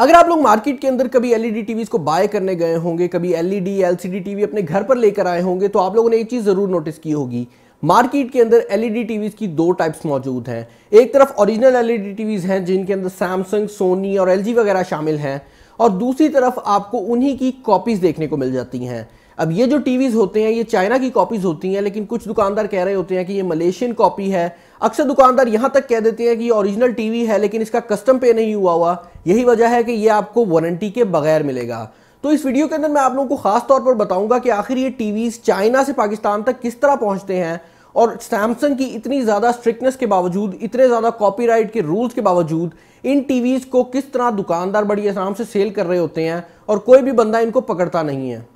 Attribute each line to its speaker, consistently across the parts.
Speaker 1: अगर आप लोग मार्केट के अंदर कभी एलईडी टीवीज e को बाय करने गए होंगे कभी एलईडी एलसीडी टीवी अपने घर पर लेकर आए होंगे तो आप लोगों ने एक चीज़ ज़रूर नोटिस की होगी मार्केट के अंदर एलईडी टीवीज e की दो टाइप्स मौजूद हैं एक तरफ ओरिजिनल एलईडी ई हैं जिनके अंदर सैमसंग सोनी और एल वगैरह शामिल हैं और दूसरी तरफ आपको उन्हीं की कॉपीज़ देखने को मिल जाती हैं अब ये जो टीवीज़ होते हैं ये चाइना की कॉपीज़ होती हैं लेकिन कुछ दुकानदार कह रहे होते हैं कि ये मलेशियन कॉपी है अक्सर दुकानदार यहां तक कह देते हैं कि ओरिजिनल टीवी है लेकिन इसका कस्टम पे नहीं हुआ हुआ यही वजह है कि ये आपको वारंटी के बगैर मिलेगा तो इस वीडियो के अंदर मैं आप लोगों को खास तौर पर बताऊंगा कि आखिर ये टीवीज़ चाइना से पाकिस्तान तक किस तरह पहुंचते हैं और सैमसंग की इतनी ज़्यादा स्ट्रिक्टनेस के बावजूद इतने ज़्यादा कॉपीराइट के रूल्स के बावजूद इन टीवीज़ को किस तरह दुकानदार बड़ी आराम से सेल कर रहे होते हैं और कोई भी बंदा इनको पकड़ता नहीं है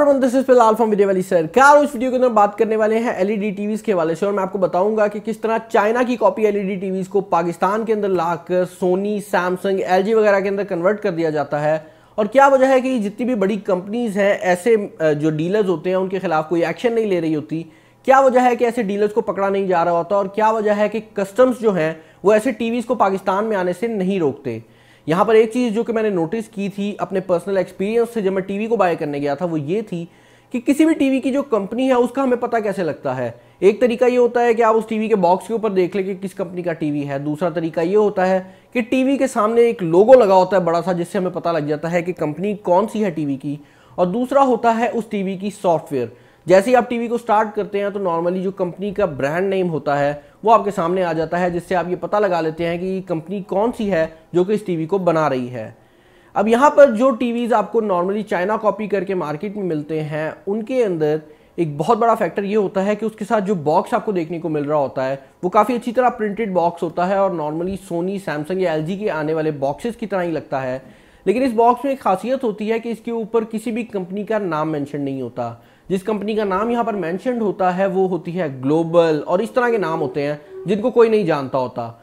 Speaker 1: फिलहाल विजय वाली सरकार वीडियो के अंदर बात करने वाले हैं एलईडी टीवीज e के वाले से और मैं आपको बताऊंगा कि किस तरह चाइना की कॉपी एलईडी टीवीज को पाकिस्तान के अंदर लाकर सोनी सैमसंग एलजी वगैरह के अंदर कन्वर्ट कर दिया जाता है और क्या वजह है कि जितनी भी बड़ी कंपनीज हैं ऐसे जो डीलर्स होते हैं उनके खिलाफ कोई एक्शन नहीं ले रही होती क्या वजह है कि ऐसे डीलर्स को पकड़ा नहीं जा रहा होता और क्या वजह है कि कस्टम्स जो हैं वो ऐसे टीवीज़ को पाकिस्तान में आने से नहीं रोकते यहाँ पर एक चीज़ जो कि मैंने नोटिस की थी अपने पर्सनल एक्सपीरियंस से जब मैं टीवी को बाय करने गया था वो ये थी कि किसी भी टीवी की जो कंपनी है उसका हमें पता कैसे लगता है एक तरीका ये होता है कि आप उस टीवी के बॉक्स के ऊपर देख लें कि किस कंपनी का टीवी है दूसरा तरीका ये होता है कि टीवी के सामने एक लोगो लगा होता है बड़ा सा जिससे हमें पता लग जाता है कि कंपनी कौन सी है टीवी की और दूसरा होता है उस टीवी की सॉफ्टवेयर जैसे ही आप टीवी को स्टार्ट करते हैं तो नॉर्मली जो कंपनी का ब्रांड नेम होता है वो आपके सामने आ जाता है जिससे आप ये पता लगा लेते हैं कि कंपनी कौन सी है जो कि इस टीवी को बना रही है अब यहाँ पर जो टीवीज़ आपको नॉर्मली चाइना कॉपी करके मार्केट में मिलते हैं उनके अंदर एक बहुत बड़ा फैक्टर ये होता है कि उसके साथ जो बॉक्स आपको देखने को मिल रहा होता है वो काफ़ी अच्छी तरह प्रिंटेड बॉक्स होता है और नॉर्मली सोनी सैमसंग या एल के आने वाले बॉक्सेस की तरह ही लगता है लेकिन इस बॉक्स में एक खासियत होती है कि इसके ऊपर किसी भी कंपनी का नाम मैंशन नहीं होता जिस कंपनी का नाम यहाँ पर मैंशन होता है वो होती है ग्लोबल और इस तरह के नाम होते हैं जिनको कोई नहीं जानता होता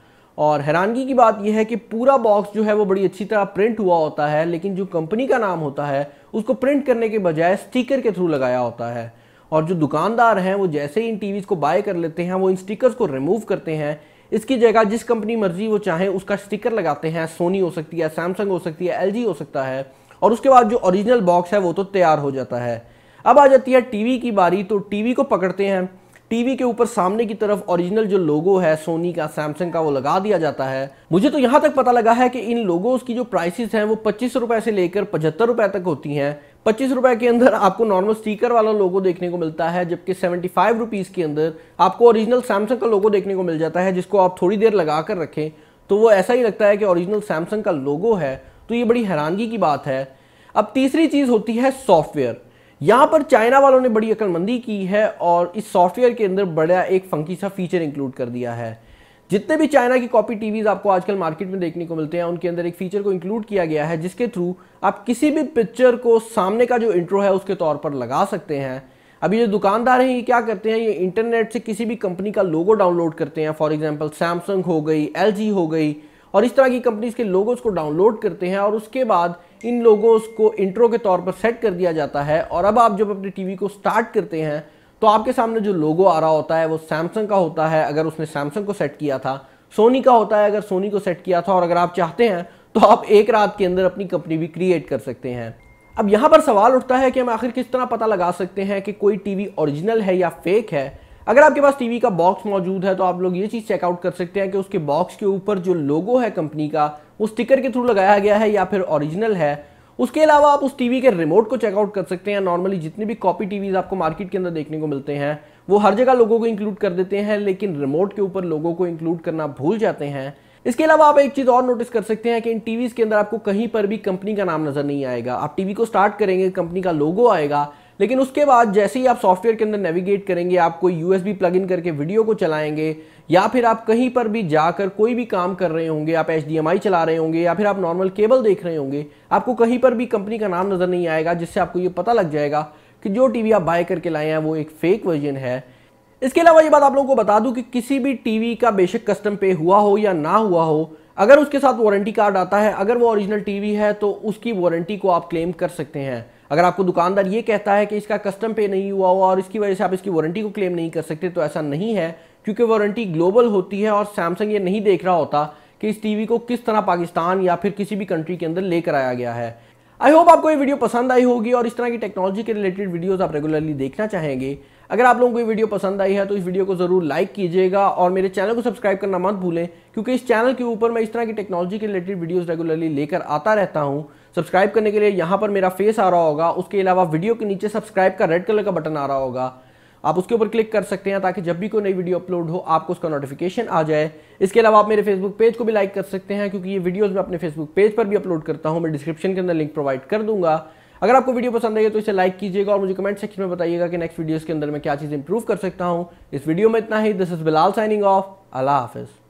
Speaker 1: और हैरानगी की बात यह है कि पूरा बॉक्स जो है वो बड़ी अच्छी तरह प्रिंट हुआ होता है लेकिन जो कंपनी का नाम होता है उसको प्रिंट करने के बजाय स्टिकर के थ्रू लगाया होता है और जो दुकानदार हैं वो जैसे ही इन टीवीज़ को बाय कर लेते हैं वो इन स्टिकर्स को रिमूव करते हैं इसकी जगह जिस कंपनी मर्जी वो चाहें उसका स्टिकर लगाते हैं सोनी हो सकती है सैमसंग हो सकती है एल हो सकता है और उसके बाद जो ओरिजिनल बॉक्स है वो तो तैयार हो जाता है अब आ जाती है टीवी की बारी तो टीवी को पकड़ते हैं टीवी के ऊपर सामने की तरफ ओरिजिनल जो लोगो है सोनी का सैमसंग का वो लगा दिया जाता है मुझे तो यहाँ तक पता लगा है कि इन लोगोस की जो प्राइसेस हैं वो पच्चीस रुपए से लेकर पचहत्तर रुपए तक होती हैं पच्चीस रुपए के अंदर आपको नॉर्मल स्टीकर वाला लोगो देखने को मिलता है जबकि सेवेंटी फाइव रुपीज़ के अंदर आपको ओरिजिनल सैमसंग का लोगो देखने को मिल जाता है जिसको आप थोड़ी देर लगा कर रखें तो वो ऐसा ही लगता है कि ओरिजिनल सैमसंग का लोगो है तो ये बड़ी हैरानगी की बात है अब तीसरी चीज़ होती है सॉफ्टवेयर यहाँ पर चाइना वालों ने बड़ी अकलमंदी की है और इस सॉफ्टवेयर के अंदर बड़ा एक फंकी सा फीचर इंक्लूड कर दिया है जितने भी चाइना की कॉपी टीवीज़ आपको आजकल मार्केट में देखने को मिलते हैं उनके अंदर एक फीचर को इंक्लूड किया गया है जिसके थ्रू आप किसी भी पिक्चर को सामने का जो इंट्रो है उसके तौर पर लगा सकते हैं अभी जो दुकानदार हैं ये क्या करते हैं ये इंटरनेट से किसी भी कंपनी का लोगो डाउनलोड करते हैं फॉर एग्जाम्पल सैमसंग हो गई एल हो गई और इस तरह की कंपनीज के लोगोस को डाउनलोड करते हैं और उसके बाद इन लोगोस को इंट्रो के तौर पर सेट कर दिया जाता है और अब आप जब अपने टीवी को स्टार्ट करते हैं तो आपके सामने जो लोगो आ रहा होता है वो सैमसंग का होता है अगर उसने सैमसंग को सेट किया था सोनी का होता है अगर सोनी को सेट किया था और अगर आप चाहते हैं तो आप एक रात के अंदर अपनी कंपनी भी क्रिएट कर सकते हैं अब यहाँ पर सवाल उठता है कि हम आखिर किस तरह पता लगा सकते हैं कि कोई टीवी ओरिजिनल है या फेक है अगर आपके पास टीवी का बॉक्स मौजूद है तो आप लोग ये चीज़ चेकआउट कर सकते हैं कि उसके बॉक्स के ऊपर जो लोगो है कंपनी का वो स्टिकर के थ्रू लगाया गया है या फिर ओरिजिनल है उसके अलावा आप उस टीवी के रिमोट को चेकआउट कर सकते हैं नॉर्मली जितनी भी कॉपी टीवीज आपको मार्केट के अंदर देखने को मिलते हैं वो हर जगह लोगों को इंक्लूड कर देते हैं लेकिन रिमोट के ऊपर लोगों को इंक्लूड करना भूल जाते हैं इसके अलावा आप एक चीज़ और नोटिस कर सकते हैं कि इन टीवीज़ के अंदर आपको कहीं पर भी कंपनी का नाम नज़र नहीं आएगा आप टीवी को स्टार्ट करेंगे कंपनी का लोगो आएगा लेकिन उसके बाद जैसे ही आप सॉफ्टवेयर के अंदर नेविगेट करेंगे आप कोई यू एस प्लग इन करके वीडियो को चलाएंगे या फिर आप कहीं पर भी जाकर कोई भी काम कर रहे होंगे आप एच चला रहे होंगे या फिर आप नॉर्मल केबल देख रहे होंगे आपको कहीं पर भी कंपनी का नाम नज़र नहीं आएगा जिससे आपको ये पता लग जाएगा कि जो टीवी आप बाय करके लाए हैं वो एक फेक वर्जन है इसके अलावा ये बात आप लोगों को बता दूं कि किसी भी टीवी का बेशक कस्टम पे हुआ हो या ना हुआ हो अगर उसके साथ वारंटी कार्ड आता है अगर वो ओरिजिनल टीवी है तो उसकी वारंटी को आप क्लेम कर सकते हैं अगर आपको दुकानदार ये कहता है कि इसका कस्टम पे नहीं हुआ हुआ और इसकी वजह से आप इसकी वारंटी को क्लेम नहीं कर सकते तो ऐसा नहीं है क्योंकि वारंटी ग्लोबल होती है और सैमसंग ये नहीं देख रहा होता कि इस टीवी को किस तरह पाकिस्तान या फिर किसी भी कंट्री के अंदर लेकर आया गया है आई होप आपको ये वीडियो पसंद आई होगी और इस तरह की टेक्नोलॉजी के रिलेटेड वीडियोस आप रेगुलरली देखना चाहेंगे अगर आप लोगों को ये वीडियो पसंद आई है तो इस वीडियो को ज़रूर लाइक कीजिएगा और मेरे चैनल को सब्सक्राइब करना मत भूलें क्योंकि इस चैनल के ऊपर मैं इस तरह की टेक्नोलॉजी के रिलेटेड वीडियोज रेगुलरली लेकर आता रहता हूँ सब्सक्राइब करने के लिए यहाँ पर मेरा फेस आ रहा होगा उसके अलावा वीडियो के नीचे सब्सक्राइब का रेड कलर का बटन आ रहा होगा आप उसके ऊपर क्लिक कर सकते हैं ताकि जब भी कोई नई वीडियो अपलोड हो आपको उसका नोटिफिकेशन आ जाए इसके अलावा आप मेरे फेसबुक पेज को भी लाइक कर सकते हैं क्योंकि ये वीडियोस मैं अपने फेसबुक पेज पर भी अपलोड करता हूँ मैं डिस्क्रिप्शन के अंदर लिंक प्रोवाइड कर दूंगा अगर आपको वीडियो पसंद आई तो इसे लाइक कीजिएगा और मुझे कमेंट सेक्शन में बताइएगा कि नेक्स्ट वीडियोज़ के अंदर मैं क्या चीज़ इंप्रूव कर सकता हूँ इस वीडियो में इतना ही this is Bilal signing off अल्लाह हाफिज़